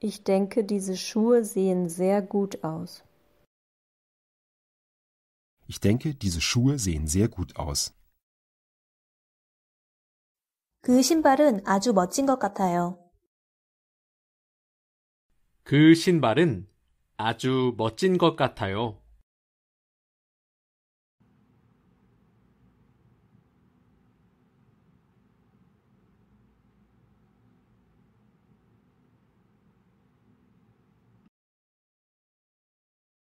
Ich denke, diese Schuhe sehen sehr gut aus. Ich denke, diese Schuhe sehen sehr gut aus. 그 신발은 아주 멋진 것 같아요. 그 신발은 아주 멋진 것 같아요.